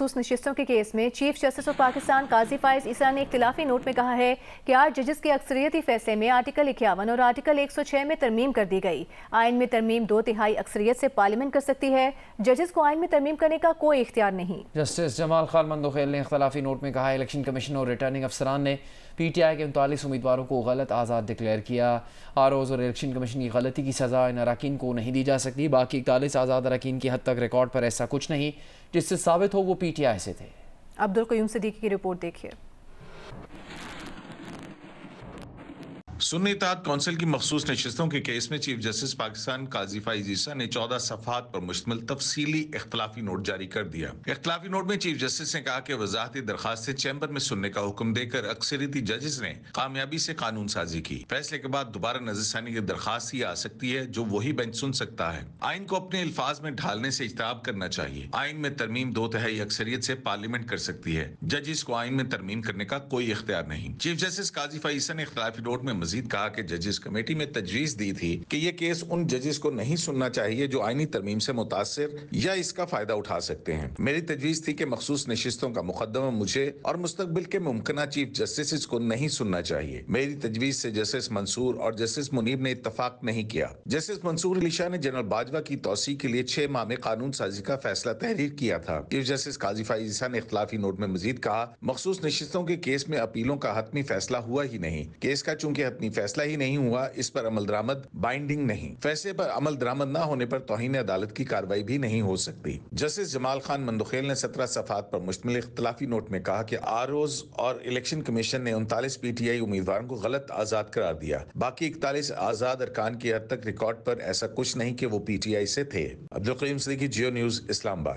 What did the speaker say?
मखसूस नशस्तों के केस में chief justice of Pakistan Qazi Faez Isa ने इख्तलाफी नोट में कहा है कि आठ जजेस के अक्सरियती फैसले में आर्टिकल इक्यावन और आर्टिकल 106 में तरमीम कर दी गई आयन में तरमीम दो तिहाई अक्सरियत से पार्लियामेंट कर सकती है जजेस को आयन में तरमीम करने का कोई इख्तियार नहीं जस्टिस जमाल खान मंदोखेल ने इख्तलाफी नोट में कहा इलेक्शन कमीशन और रिटर्निंग अफसरान ने पी टी आई के उनतालीस उम्मीदवारों को गलत आज़ाद डिक्लेयर किया आर ओज और इलेक्शन कमीशन की गलती की सज़ा इन अरकान को नहीं दी जा सकती बाकी इकतालीस आज़ाद अरकान की हद तक रिकॉर्ड पर ऐसा कुछ नहीं जिससे साबित हो वो पीटीआई से थे अब्दुल कयूम सिद्दीकी की रिपोर्ट देखिए सुन्नी इतिहाद कौंसिल की मखसूस नशस्तों के केस में चीफ जस्टिस पाकिस्तान काजी फाइजीसा ने चौदह सफात पर मुश्तमल तफसीली इख्तलाफी नोट जारी कर दिया इख्तलाफी नोट में चीफ जस्टिस ने कहा कि वजाहती दरखास्तें चैम्बर में सुनने का हुक्म देकर अक्सरती जजेस ने कामयाबी से कानून साजी की फैसले के बाद दोबारा नजरसानी की दरखास्त ही आ सकती है जो वही बेंच सुन सकता है आइन को अपने अल्फाज में ढालने से इजताब करना चाहिए आइन में तरमीम दो तहाई अक्सरियत से पार्लियामेंट कर सकती है जजिस को आइन में तरमीम करने का कोई इख्तियार नहीं चीफ जस्टिस काजी फाइसा ने इख्तलाफी नोट में मजीद कहा कि जजेस कमेटी में तजवीज दी थी कि ये केस उन जजेस को नहीं सुनना चाहिए जो आईनी तरमीम से मुतासर या इसका फायदा उठा सकते हैं मेरी तजवीज थी कि मखसूस नशिस्तों का मुकदमा मुझे और मुस्तबिल के मुमकिन चीफ जस्टिस को नहीं सुनना चाहिए मेरी तजवीज से जस्टिस मंसूर और जस्टिस मुनीब ने इतफाक नहीं किया जस्टिस मंसूर अली शाह ने जनरल बाजवा की तोसी के लिए छह माह में कानून साजी का फैसला तहरीर किया था चीफ जस्टिस काजी फाइजा ने इख्लाफी नोट में मजीद कहा मखसूस नशिस्तों के केस में अपीलों का हतमी फैसला हुआ ही नहीं केस का चूंकि कतनी फैसला ही नहीं हुआ इस पर अमल दरामद बाइंडिंग नहीं फैसले पर अमल दरामद न होने पर तोहिन अदालत की कार्रवाई भी नहीं हो सकती जस्टिस जमाल खान मंदुखेल ने सत्रह सफात पर मुश्तमिल इख्तलाफी नोट में कहा की आर और इलेक्शन कमीशन ने उनतालीस पी टी आई उम्मीदवारों को गलत आजाद करार दिया बाकी इकतालीस आजाद अरकान की हद तक रिकॉर्ड पर ऐसा कुछ नहीं की वो पी टी आई से थे अब्दुल करीम सदीकी जियो न्यूज इस्लामाबाद